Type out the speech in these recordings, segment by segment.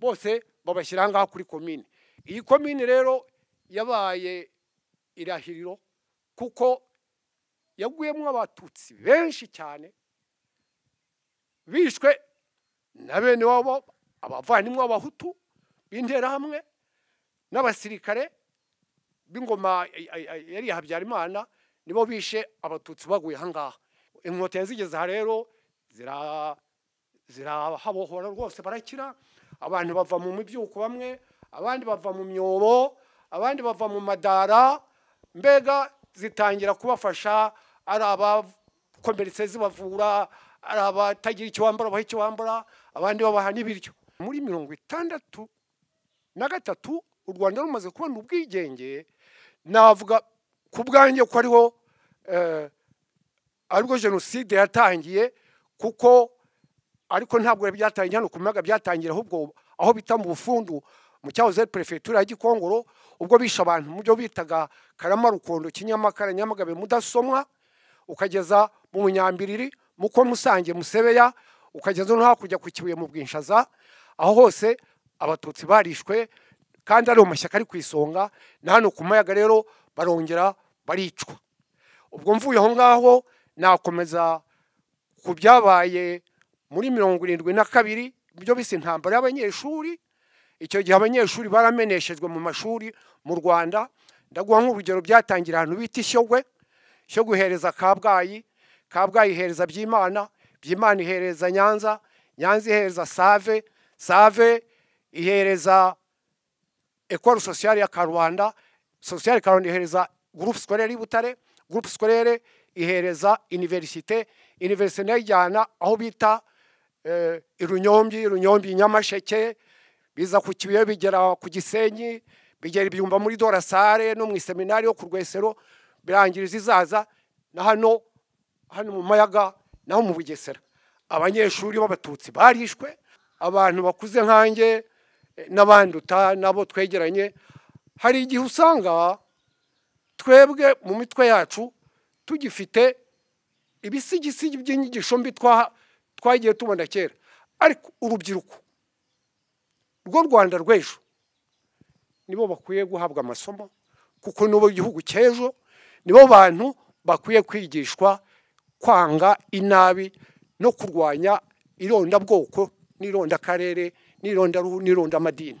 bose babashyira aha ngaha kuri komine iyi komine rero yabaye irahiriro kuko yaguyemo abatutsi benshi cyane bishwe na bene wabo abavandimwe b'abahutu b'interahamwe n'abasirikare b'ingoma yari habyarimana nibo bishe abatutsi baguye aha ngaha inkotanyi zigeze aha rero zirahabohora rwose barakira abantu bava mu mibyuko bamwe abandi bava mu myobo abandi bava mu madara mbega zitangira kubafasha ari abakomeretse zibavura ari abatagira icyo wambara baha icyo wambara abandi babaha n'ibiryo muri mirongo itandatu na gatatu u rwanda rumaze kubona ubwigenge navuga ku bwanjye ko ariho eh, aribwo jenoside yatangiye kuko ariko ntabwo byatangira hano ku muyaga byatangira ahubwo aho bita mu bufundu mu cyahoze perefegitura ya gikongoro ubwo bishe abantu mu byo bitaga karama rukondo kinyamakara nyamagabe mudasomwa ukageza mu munyambiriri muko musange musebeya ukageza no hakurya ku kibuye mu bwinshaza aho hose abatutsi barishwe kandi ari amashyaka ari ku isonga na hano ku mayaga rero barongera baricwa ubwo mvuye aho ngaho nakomeza ku byabaye muri mirongo irindwi na kabiri byo bisa intambara y'abanyeshuri icyo gihe abanyeshuri barameneshejwe mu mashuri mu rwanda ndaguha nk'urugero byatangira ahantu bita ishyogwe cyo guhereza kabgayi kabgayi ihereza byimana byimana ihereza nyanza nyanza ihereza save save ihereza ekoro sosiyali ya karubanda sosiyali karubanda ihereza gurupe sikorere y'ibutare gurupe sikorere ihereza iniverisite iniverisite nayo ijyana aho bita Eh, irunyombi irunyombi nyamasheke biza ku kibuye bigera ku gisenyi bigera ibyumba muri dorasare no mu iseminari yo ku rwesero birangiriza izaza na hano hano mu mayaga naho mu bugesera abanyeshuri b'abatutsi barishwe abantu bakuze nkanjye eh, n'abanduta nabo twegeranye hari igihe usanga twebwe mu mitwe yacu tugifite ibisigisigi by'inyigisho mbi twagiye tubona kera ariko urubyiruko rw'u rwanda rw'ejo nibo bakwiye guhabwa amasomo kuko nibo gihugu cy'ejo nibo bantu bakwiye kwigishwa kwanga inabi no kurwanya irondabwoko n'irondakarere n'irondaruhu n'irondamadini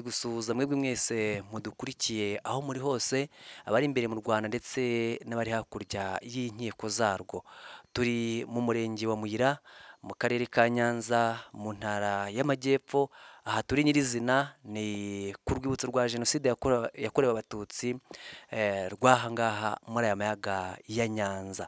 ndabaje gusuhuza mwebwe mwese mudukurikiye aho muri hose abari imbere mu rwanda ndetse n'abari hakurya y'inkiko zarwo turi mu murenge wa muyira mu karere ka nyanza mu ntara y'amajyepfo aha turi nyirizina ni ku rwibutso rwa jenoside yakorewe abatutsi eh, rw'ahangaha muri aya mayaga ya nyanza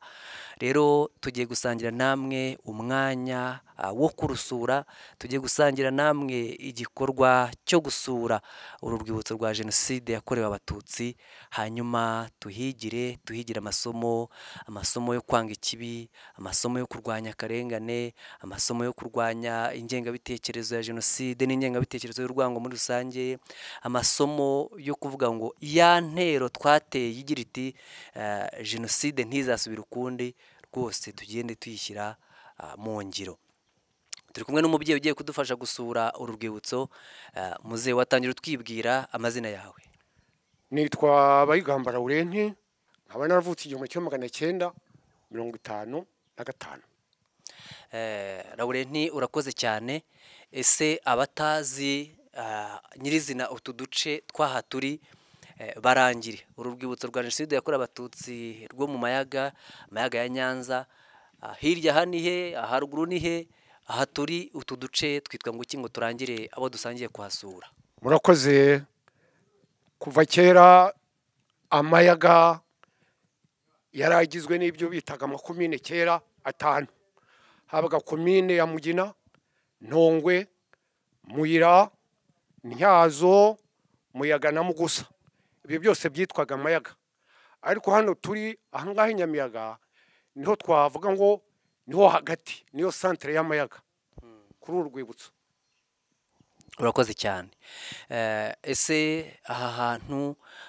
rero tugiye gusangira namwe umwanya ah, wo kurusura tugiye gusangira namwe igikorwa cyo gusura uru rwibutso rwa jenoside yakorewe abatutsi hanyuma tuhigire tuhigire amasomo amasomo yo kwanga ikibi amasomo yo kurwanya akarengane amasomo yo kurwanya ingengabitekerezo ya jenoside n'ingengabitekerezo y'urwango muri rusange amasomo yo kuvuga ngo ya ntero twateye igira iti ah, jenoside ntizasubire ukundi rwose tugende tuyishyira ah, mu ngiro turi kumwe n'umubyeyi ugiye kudufasha gusura uru rwibutso ah, muzehe watangira utwibwira amazina yawe nitwa bayigamba urenti nkaba naravutse igihumbi kimwe magana cyenda mirongo itanu na gatanu laurenti eh, urakoze cyane ese abatazi ah, nyirizina utu duce twaha turi Eh, barangire uru rwibutso rwa jenoside yakorewe abatutsi rwo mu mayaga amayaga ya nyanza ah, hirya aha ni he haruguru ni aha turi utu duce twitwa ngo ngo turangire abo dusangiye kuhasura murakoze kuva kera amayaga yari agizwe n'ibyo bitaga amakumyine kera atanu habaga komine ya mugina ntongwe muyira ntyazo muyaga na mugusa ibyo byose byitwaga amayaga ariko hano turi ahangaha i nyamiyaga niho twavuga ngo niho hagati niyo santire y'amayaga kuri uru rwibutso urakoze cyane eh, ese aha hantu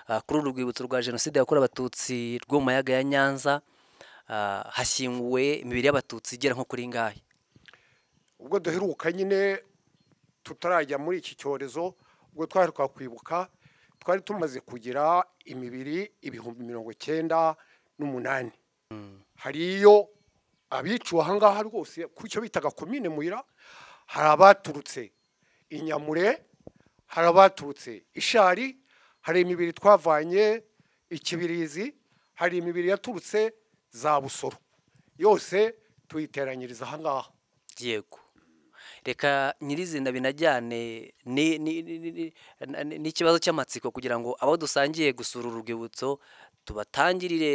ah, kuri uru rwibutso rwa jenoside yakorewe abatutsi rwo mu mayaga ya nyanza ah, hashyinguwe imibiri y'abatutsi igera nko kuri ngahe ubwo duheruka nyine tutarajya muri iki cyorezo ubwo twari twakwibuka twari tumaze kugira imibiri ibihumbi mirongo icyenda n'umunani hmm. hariyo abiciwe ahangaha rwose ku cyo bitaga komine muhira hari abaturutse inyamure hari abaturutse ishari hari imibiri twavanye ikibirizi hari imibiri yaturutse za busoro yose tuyiteranyiriza ahangaha yego reka nyirizina binajyane n'ikibazo cy'amatsiko kugira ngo abo dusangiye gusura urwibutso tubatangirire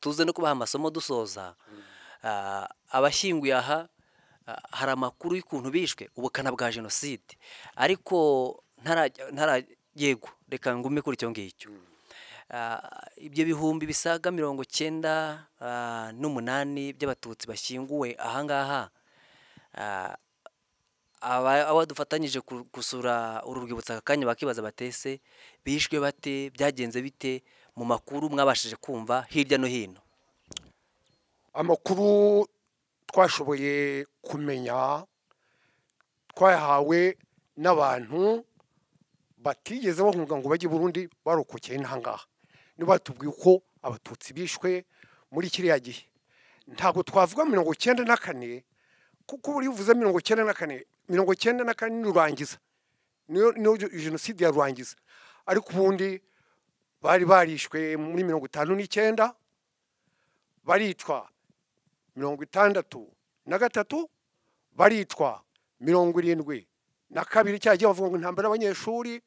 tuze no kubaha amasomo dusoza mm. ah, abashyinguye aha ah, hari amakuru y'ukuntu bishwe ubukana bwa jenoside ariko ntarayegwa reka ngume kuri icyo ngicyo mm. ah, ibyo bihumbi bisaga mirongo icyenda n'umunani by'abatutsi bashyinguwe ahangaha abo dufatanyije gusura uru rwibutso aka kanya bakibaza batese bishwe bate byagenze bite mu makuru mwabashije kumva hirya no hino amakuru twashoboye kumenya twayahawe n'abantu batigeze bahunga ngo bajye Burundi barokokeye ntangaha ntibatubwiye uko abatutsi bishwe muri kiriya gihe ntabwo twavuga mirongo icyenda na kane kuko buriya uvuze mirongo cyenda na kane mirongo cyenda na kane ni rurangiza niyo jenoside ya rurangiza ariko ubundi bari barishwe muri mirongo itanu n'icyenda baricwa mirongo itandatu na gatatu baricwa mirongo irindwi na kabiri cyagiye bavuga ngo intambara y'abanyeshuri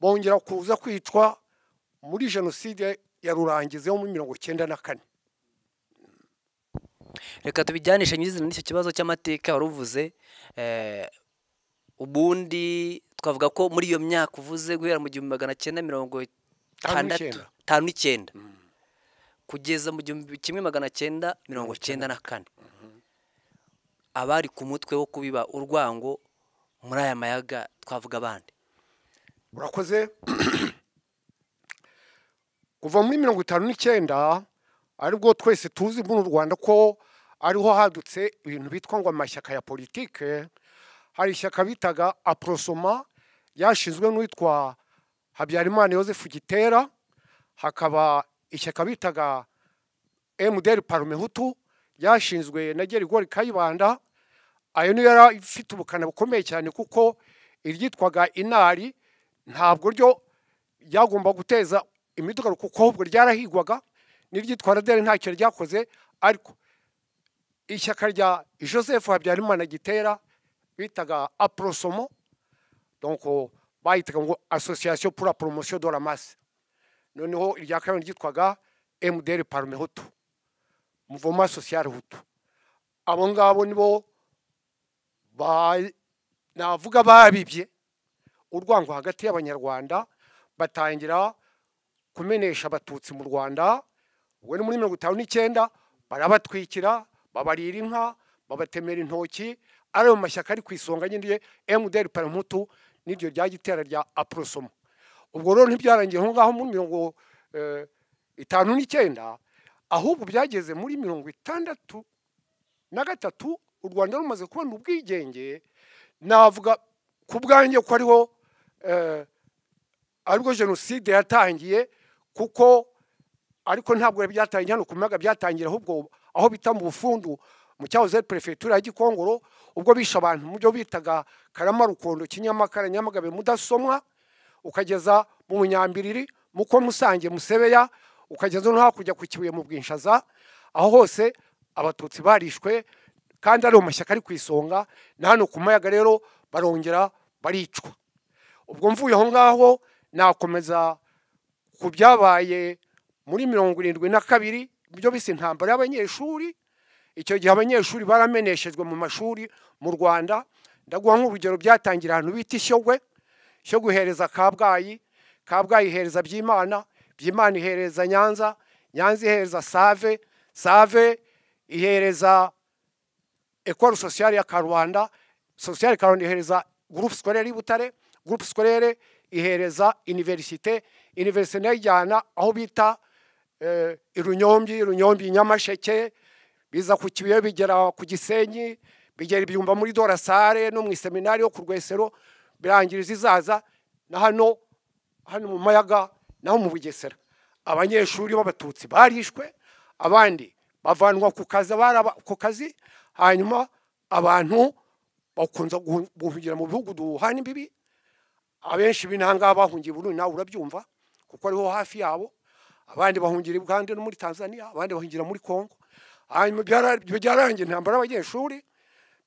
bongera kuza kwicwa muri jenoside ya rurangiza yo muri mirongo icyenda na kane reka tubijyanishe nyirizina n'icyo kibazo cy'amateka wari uvuze eh, ubundi twavuga ko muri iyo myaka uvuze guhera mu gihumbi magana cyenda mirongo itanu n'icyenda mm. kugeza mu gihumbi kimwe magana cyenda mirongo cyenda na kane mm-hmm. abari ku mutwe wo kubiba urwango muri aya mayaga twavuga abandi urakoze kuva muri mirongo itanu n'icyenda aribwo twese tuzi mu rwanda ko ariho hadutse ibintu bitwa ngo amashyaka ya politiki hari ishyaka bitaga aprosoma ryashinzwe n'uwitwa habyarimana yosefu gitera hakaba ishyaka bitaga emuderi parumehutu ryashinzwe na gerigori kayibanda ayo niyo yari ifite ubukana bukomeye cyane kuko iryitwaga inari ntabwo ryo ryagomba guteza imidugararo kuko ahubwo ryarahigwaga n'iryitwara deri ntacyo ryakoze ariko ishyaka rya joseph habyarimana gitera bitaga aporosomo bahitaga ngo asosiyasiyo pura poromosiyo do noneho irya kabiri ryitwaga emuderi parume hutu muvoma sosiyare hutu abo ngabo nibo navuga babibye urwango hagati y'abanyarwanda batangira kumenesha abatutsi mu rwanda ubwo ni muri mirongo itanu n'icyenda barabatwikira babarira inka babatemera intoki ari mu mashyaka ari ku isonga nyine emuderi paramutu n'iryo rya gitera rya aporosomo ubwo rero ntibyarangiye aho ngaho muri mirongo eh, itanu n'icyenda ahubwo byageze muri mirongo itandatu na gatatu u rwanda rumaze kubona ubwigenge navuga ku bwanjye ko ariho eh, aribwo jenoside yatangiye kuko ariko ntabwo byatangiye hano ku maga byatangira ahubwo aho bita mu bufundu mu cyahoze perefegitura ya gikongoro ubwo bishe abantu mu byo bitaga Rukondo kinyamakara nyamagabe mudasomwa ukageza mu Munyambiriri muko musange musebeya ukageza no hakurya ku kibuye mu bwinshaza aho hose abatutsi barishwe kandi ari amashyaka ari ku isonga na hano ku mayaga rero barongera baricwa ubwo mvuye aho ngaho nakomeza ku byabaye muri mirongo irindwi na kabiri byo bisa intambara y'abanyeshuri icyo gihe abanyeshuri barameneshejwe mu mashuri mu rwanda ndaguha nk'urugero byatangira ahantu bita ishyogwe cyo guhereza kabgayi kabgayi ihereza byimana byimana ihereza nyanza nyanza ihereza save save ihereza ekoro sosiyali ya karubanda sosiyali karubanda ihereza gurupe sikorere y'ibutare gurupe sikorere ihereza iniverisite iniverisite nayo ijyana aho bita Eh, irunyombi runyombi nyamasheke biza ku kibuye bigera ku gisenyi bigera ibyumba muri dorasare no mu iseminari yo ku rwesero birangiriza izaza na hano hano mu mayaga naho mu bugesera abanyeshuri b'abatutsi barishwe abandi bavanwa ku kazi ku kazi hanyuma abantu bakunze guhungira mu bihugu duhana imbibi abenshi b'intanga bahungiye burundu nawe urabyumva kuko ariho hafi yabo abandi bahungira i bugande no muri tanzania abandi bahungira muri congo hanyuma byararangiye intambara y'abanyeshuri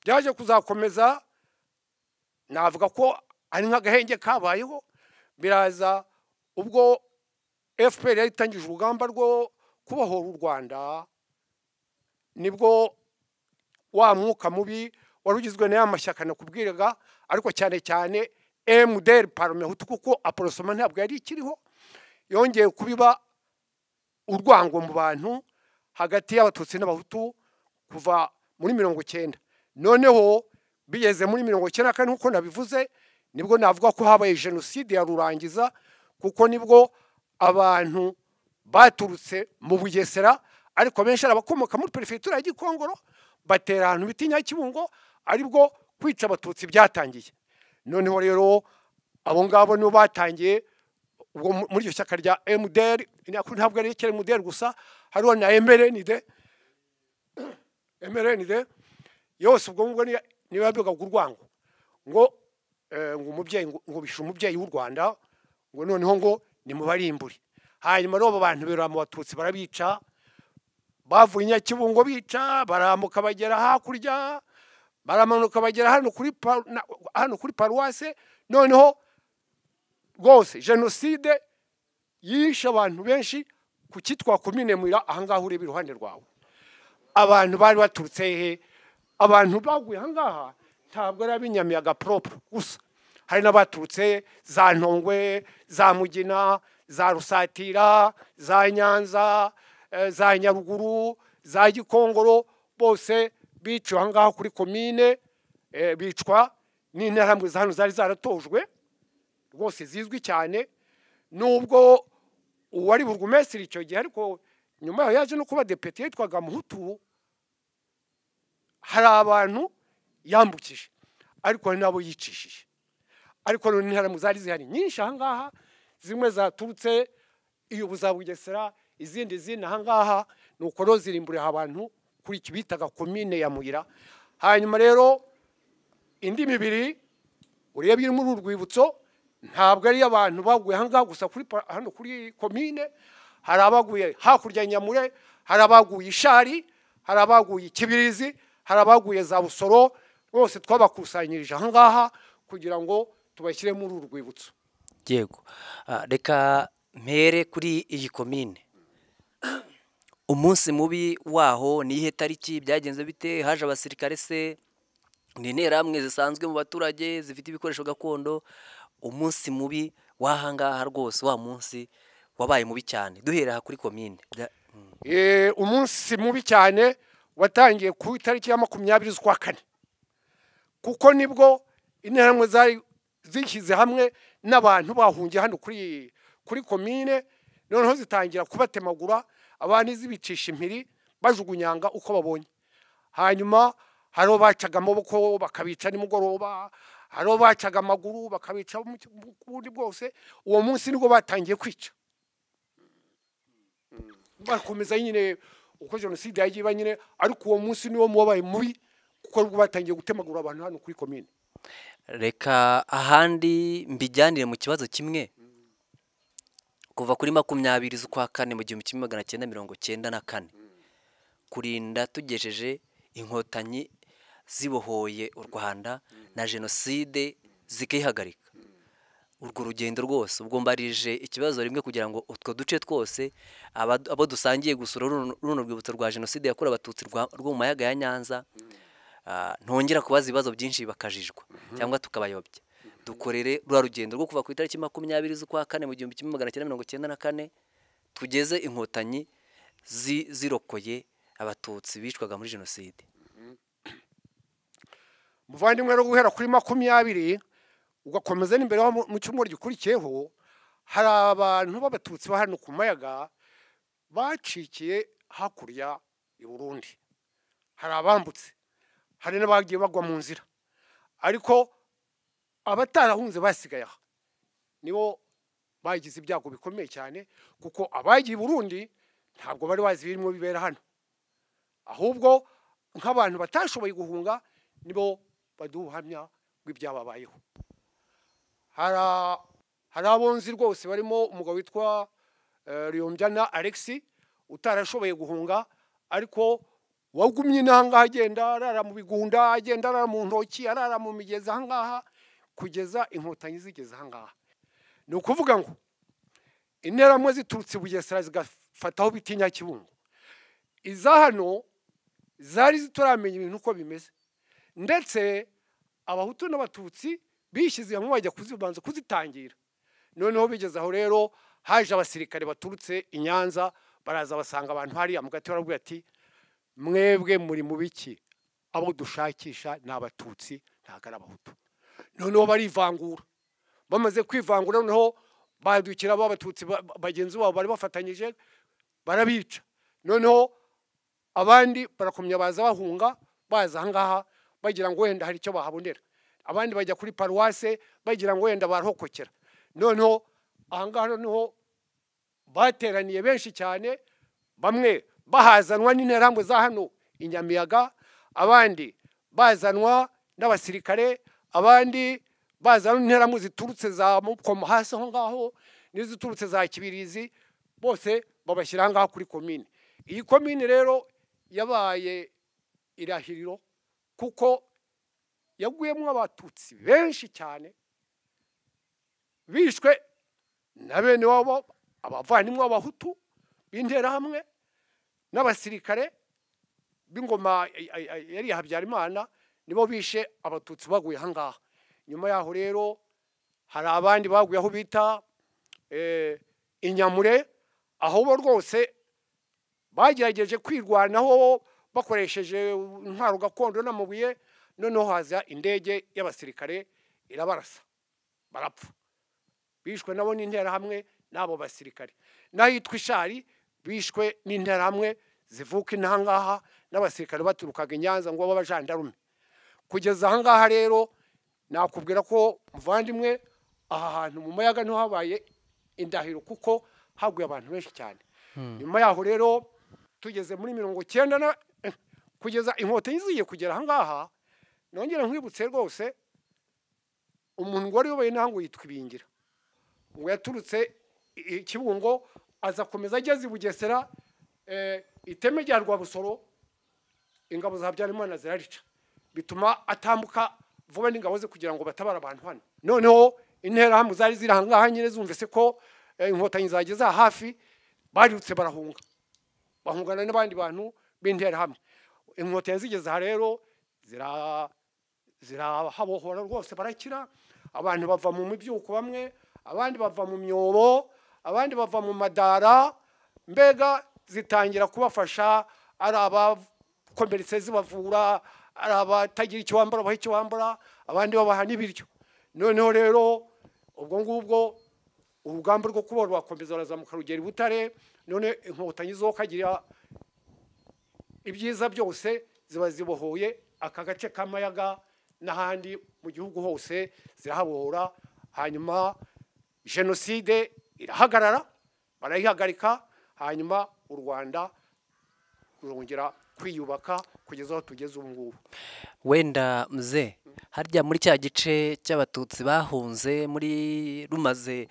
byaje kuzakomeza navuga ko ari nk'agahenge kabayeho biraza ubwo fpr yari itangije urugamba rwo kubohora u rwanda nibwo wa mwuka mubi wari ugizwe na ya mashyaka nakubwiraga ariko cyane cyane mdr parmehutu kuko aporosoma ntabwo yari ikiriho yongeye kubiba urwango mu bantu hagati y'abatutsi n'abahutu kuva muri mirongo icyenda noneho bigeze muri mirongo icyenda kandi nk'uko nabivuze nibwo navuga ko habaye jenoside ya rurangiza kuko nibwo abantu baturutse mu bugesera ariko benshi ari abakomoka muri perefegitura ya gikongoro batera ahantu bita nyakibungo aribwo kwica abatutsi byatangiye noneho rero abo ngabo nibo batangiye ubwo muri iryo shyaka rya emuderi ntabwo ari icyera emuderi gusa hariho na emerenide emerenide yose ubwo ngubwo niba bigaga urwango ngo eh, ngo umubyeyi ngo bishe umubyeyi w'u rwanda ngo noneho ngo nimubarimbure hanyuma rero abo bantu mu abatutsi barabica bavuye nyakibungo bica barambuka bagera hakurya baramanuka bagera hano kuri paruwase noneho rwose jenoside yishe abantu benshi ku cyitwa komine mwira ahangaha ureba iruhande rwawe abantu bari baturutse he abantu baguye ahangaha ntabwo ari ab'inyamiyaga poroporo gusa hari n'abaturutse za ntongwe za mugina za rusatira za nyanza eh, za nyaruguru za gikongoro bose biciwe ahangaha kuri komine eh, bicwa za hano zari zaratojwe rwose zizwi cyane nubwo uwari burugumesitiri icyo gihe ariko nyuma yaho yaje no kuba depite yitwaga muhutu hari abantu yambukije ariko hari n'abo yicishije ariko none interahamwe zari zihari nyinshi ahangaha zimwe zaturutse iyo za bugesera izindi zina ahangaha ni uko rero abantu kuri iki bitaga komine ya muyira hanyuma rero indi mibiri ureba iri muri uru rwibutso ntabwo ari abantu baguye ahangaha gusa kuri hano kuri komine hari abaguye hakurya nyamure hari abaguye ishari hari abaguye ikibirizi hari abaguye za busoro bose twabakusanyirije ahangaha kugira ngo tubashyire muri uru rwibutso yego ah, reka mpere kuri iyi komine umunsi mubi waho ni ihe tariki byagenze bite haje abasirikare se ni interahamwe zisanzwe mu baturage zifite ibikoresho gakondo umunsi mubi w'ahangaha rwose wa munsi wabaye mubi cyane duhera kuri komine mm. eh, umunsi mubi cyane watangiye ku itariki ya makumyabiri z'ukwa kane kuko nibwo interahamwe zari zishyize hamwe n'abantu bahungiye hano kuri kuri komine noneho zitangira kubatemagura abantu zibicisha impiri bajugunyanga uko babonye hanyuma hari bacaga amaboko bakabica nimugoroba hari abo bacaga amaguru bakabica ku bundi bwose uwo munsi nibwo batangiye kwica hmm. bakomeza nyine uko jenoside yagiye iba nyine ariko uwo munsi niwo mubaye mubi kuko nibwo batangiye gutemagura abantu hano kuri komine reka ahandi mbijyanire mu kibazo kimwe kuva kuri makumyabiri z'ukwa kane mu gihumbi kimwe magana cyenda mirongo cyenda na kane hmm. kurinda tugejeje inkotanyi zibohoye u rwanda na jenoside zikihagarika urwo rugendo rwose ubwo ikibazo rimwe kugira ngo utwo duce twose abo dusangiye gusura runo rwibutso rwa jenoside yakorewe abatutsi rwo mu mayaga ya nyanza ah, ntongera kubaza ibibazo byinshi bakajijwa cyangwa tukabayobya dukorere rwa rugendo rwo kuva ku itariki makumyabiri z'ukwa kane mu gihumbi kimwe magana cyenda mirongo icyenda na kane tugeze inkotanyi zirokoye abatutsi bicwaga muri jenoside muvandimwe rero guhera kuri makumyabiri ugakomeza n'imbere mu cyumweru gikurikiyeho hari abantu b'abatutsi ba hano ku mayaga bacikiye hakurya i burundi hari abambutse hari n'abagiye bagwa mu nzira ariko abatarahunze basigaye aha nibo bagize ibyago bikomeye cyane kuko abagiye i burundi ntabwo bari bazi ibirimo bibera hano ahubwo nk'abantu batashoboye guhunga nibo baduha ubuhamya bw'ibyababayeho hari abonzi rwose barimo umugabo witwa eh, riyombyana alexi utarashoboye guhunga ariko wagumye intanga agenda arara mu bigunda agenda arara mu ntoki arara mu migezi ahangaha kugeza inkotanyi zigeze ahangaha ni ukuvuga ngo interamwe ziturutse i bugesera zigafataho bitinya kibungo iza hano zari zitaramenya ibintu uko bimeze ndetse abahutu n'abatutsi bishyize hamwe bajya kuzibanza kuzitangira noneho bigeze aho rero haje abasirikare baturutse i nyanza baraza basanga abantu hariya mu gati barabwira ati mwebwe muri mu biki abo dushakisha ni abatutsi ntabwo ari abahutu noneho barivangura bamaze kwivangura noneho badukira b'abatutsi bagenzi babo bari bafatanyije barabica noneho abandi barakomya baza bahunga baza ahangaha bagira ngo wenda hari icyo bahabonera abandi bajya kuri paruwase bagira ngo wenda barahokokera noneho ahangaha noneho bateraniye benshi cyane bamwe bahazanwa n'interambwe za hano inyamiyaga abandi bazanwa n'abasirikare abandi bazanwa n'interambwe ziturutse za mukoma hasi aho ngaho n'iziturutse za kibirizi bose babashyira aha ngaha kuri komine iyi komine rero yabaye irahiriro kuko yaguyemo abatutsi benshi cyane bishwe na bene wabo abavandimwe b'abahutu b'interahamwe n'abasirikare b'ingoma yari habyarimana nibo bishe abatutsi baguye aha nyuma yaho rero hari abandi baguye aho bita eh, inyamure aho bo rwose bagerageje kwirwanaho bakoresheje intwaro gakondo n'amabuye noneho haza indege y'abasirikare irabarasa barapfa bishwe nabo n'interahamwe n'abo basirikare n'ahitwa ishari bishwe n'interahamwe zivuka intangaha n'abasirikare baturukaga inyanza ngo babe abajandarume kugeza ahangaha rero nakubwira ko muvandimwe aha hantu mu mayaga habaye indahiro kuko haguye abantu benshi cyane hmm. nyuma yaho rero tugeze muri mirongo icyenda kugeza inkotanyi zigiye kugera ahangaha nongera nkwibutse rwose umuntu wari uyoboye ntabwo yitwa ibingira ngo yaturutse ikibungo azakomeza ageze i bugesera eh, iteme rya rwabusoro ingabo za habyarimana zirarica bituma atambuka vuba n'ingabo ze kugira ngo batabare abantu hano noneho interahamwe zari ziri ahangaha nyine zumvise ko eh, inkotanyi zageze hafi barirutse barahunga bahungana n'abandi bantu b'interahamwe inkoteri zigeze aha rero zirahabohora rwose barakira abantu bava mu mibyuko bamwe abandi bava mu myobo abandi bava mu madara mbega zitangira kubafasha ari abakomeretse zibavura ari abatagira icyo bambara baha icyo wambura abandi babaha n'ibiryo noneho rero ubwo ngubwo urugamba rwo kuba rwakomeza barazamuka rugera i butare none inkotanyi zo kagira ibyiza byose ziba zibohoye aka gace k'amayaga n'ahandi mu gihugu hose zirahabohora hanyuma jenoside irahagarara barayihagarika hanyuma u rwanda rurongera kwiyubaka kugeza aho tugeze ubu ngubu wenda mze harya muri cya gice cy'abatutsi bahunze muri rumaze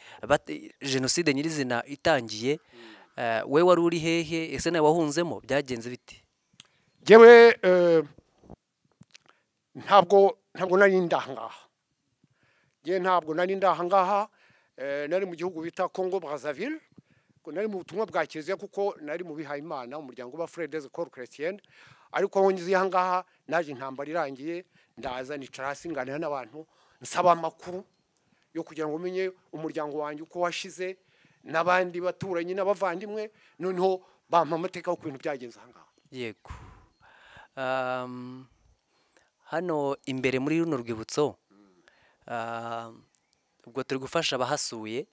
jenoside nyirizina itangiye eh, we wari uri hehe ese nawe wahunzemo byagenze biti ngewe eh, ntabwo ntabwo nari ndahangaha ngewe ntabwo nari ndahangaha eh, nari mu gihugu bita congo Brazzaville nari mu butumwa bwa kiliziya kuko nari mu bihayimana umuryango uba furedeze koro keretiyene ariko wongeze aha ngaha naje intambara irangiye ndaza nicara hasi nganira n'abantu nsaba amakuru yo kugira ngo umenye umuryango wanjye uko washize n'abandi baturanyi n'abavandimwe noneho bampa amateka y'ukuntu byagenze aha yego Um, hano imbere muri runo rwibutso um, ubwo turi gufasha abahasuye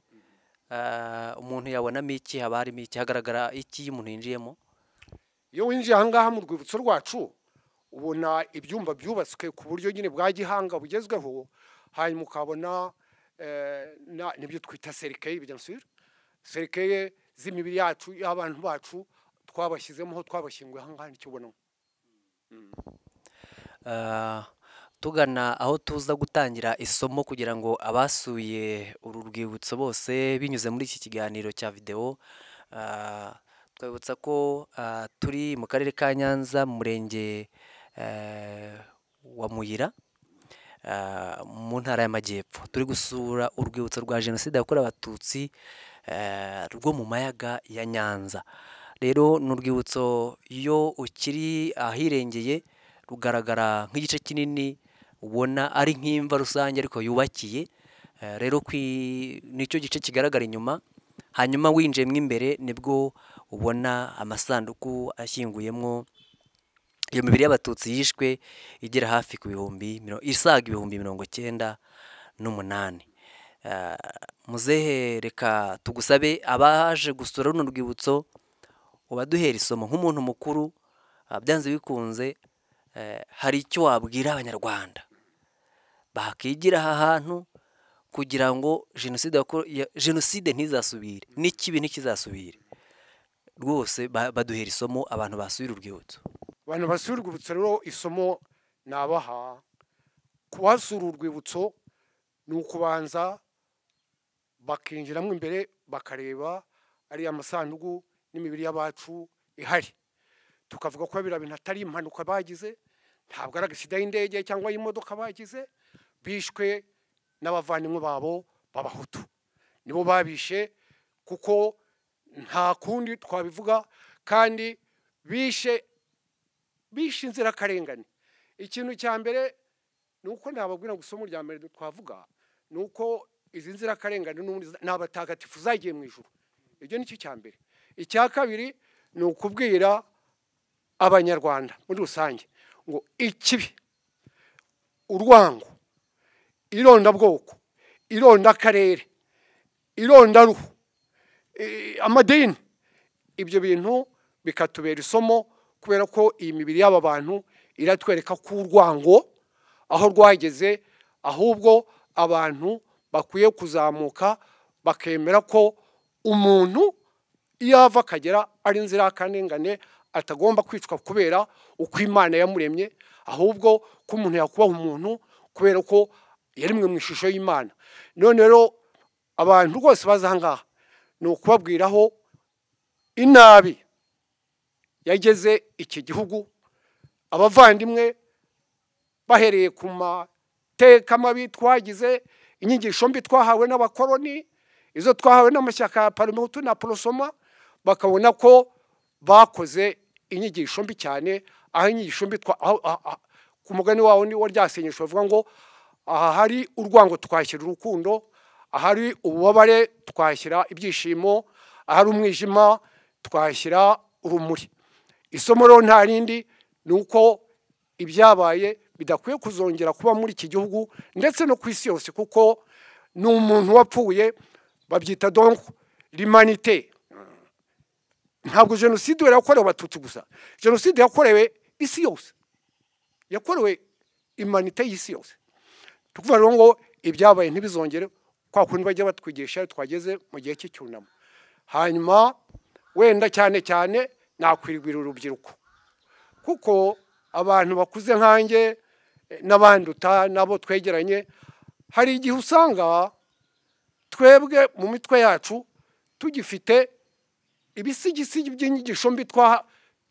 uh, umuntu yabonamo iki haba harimo iki hagaragara iki iyo umuntu yinjiyemo iyo winjiye ahangaha mu rwibutso rwacu ubona ibyumba byubatswe ku buryo nyine bwa gihanga bugezweho hanyuma ukabona eh, n'ibyo twita serikeye bidansira serikeye z'imibiri yacu y'abantu bacu twabashyizemo twabashyinguye ahangaha nicyo ubonamo Eh, tugana aho tuza gutangira isomo kugira ngo abasuye uru rwibutso bose binyuze muri iki kiganiro cya videwo eh, twabutsa ko eh, turi mu karere ka nyanza mu murenge wa muyira mu ntara y'amajyepfo turi gusura urwibutso rwa jenoside yakorewe abatutsi rwo mu mayaga ya nyanza rero ni urwibutso iyo ukiri ahirengeye rugaragara nk'igice kinini ubona ari nk'imva rusange ariko yubakiye eh, rero nicyo gice kigaragara inyuma hanyuma winjiyemo imbere nibwo ubona amasanduku ashyinguyemo iyo mibiri y'abatutsi yishwe igera hafi ku bihumbi isaga ibihumbi mirongo cyenda n'umunani eh, muzehe reka tugusabe abaje gusura runo rwibutso uba duhera isomo nk'umuntu mukuru byanze bikunze eh, hari icyo wabwira abanyarwanda bakigira aha hantu kugira ngo jenoside ntizasubire n'ikibi ntikizasubire rwose baduhera isomo abantu basubira urwibutso abantu basura urwibutso rero isomo nabaha kubasura urwibutso ni ukubanza bakinjiramo imbere bakareba ariya masanduku n'imibiri y'abacu ihari tukavuga ko biriya bintu atari impanuka bagize ntabwo ari agisida y'indege cyangwa y'imodoka bagize bishwe n'abavandimwe babo b'abahutu nibo babishe kuko nta kundi twabivuga kandi bishe bishe inzirakarengane ikintu cya mbere ni uko ntababwira ngo isomo rya mbere twavuga ni uko izi nzirakarengane ni abatagatifu zagiye mu ijoro ibyo nicyo cya mbere icya kabiri ni ukubwira abanyarwanda muri rusange ngo ikibi urwango irondabwoko irondakarere irondaruhu amadini ibyo bintu bikatubera isomo kubera ko iyi mibiri y'aba bantu iratwereka ko urwango aho rwageze ahubwo abantu bakwiye kuzamuka bakemera ko umuntu iyo ava akagera ari inzira y'akarengane atagomba kwicwa kubera uko imana yamuremye ahubwo ko umuntu yakubaha umuntu kubera ko yarimwe mu ishusho y'imana none rero abantu rwose bazahangaha ni ukubabwiraho inabi yageze iki gihugu abavandimwe bahereye ku mateka mabi twagize inyigisho mbi twahawe n'abakoroni izo twahawe n'amashyaka ya parumehutu na porosoma bakabona ko bakoze inyigisho mbi cyane aho inyigisho mbi ku mugani wawo niwo wo ryasenyesho bavuga ngo aha hari urwango twashyira urukundo ahari ububabare twashyira ibyishimo ahari umwijima twashyira urumuri isomo rero nta rindi ni uko ibyabaye bidakwiye kuzongera kuba muri iki gihugu ndetse no ku isi yose kuko ni umuntu wapfuye babyita donko rimanite ntabwo jenoside yakorewe abatutsi gusa jenoside yakorewe isi yose yakorewe imanite y'isi yose tukuvuga ngo ibyabaye ntibizongere kwa kundi bajya batwigisha twageze mu gihe cy'icyunamo hanyuma wenda cyane cyane nakwirwira urubyiruko kuko abantu bakuze nkanjye n'abanduta nabo twegeranye hari igihe usanga twebwe mu mitwe yacu tugifite ibisigisigi by'inyigisho mbi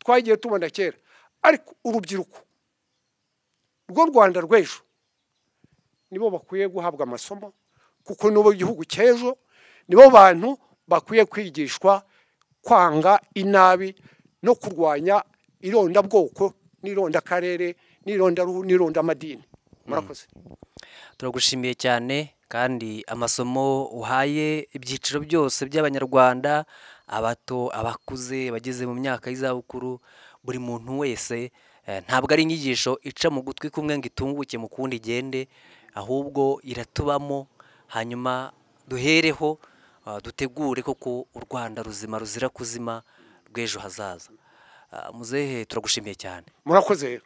twagiye tubona kera ariko urubyiruko rwo rwanda rw'ejo nibo bakwiye guhabwa amasomo kuko nibo gihugu cy'ejo nibo bantu bakwiye kwigishwa kwanga inabi no kurwanya irondabwoko n'irondakarere n'irondaruhu n'irondamadini murakoze mm. turagushimiye cyane kandi amasomo uhaye ibyiciro byose by'abanyarwanda abato abakuze bageze mu myaka y'izabukuru buri muntu wese eh, ntabwo ari inyigisho ica mu gutwi kumwe ngo itunguke mu kundi igende ahubwo iratubamo hanyuma duhereho ah, dutegure koko u rwanda ruzima ruzira kuzima rw'ejo hazaza ah, muzehe turagushimiye cyane murakoze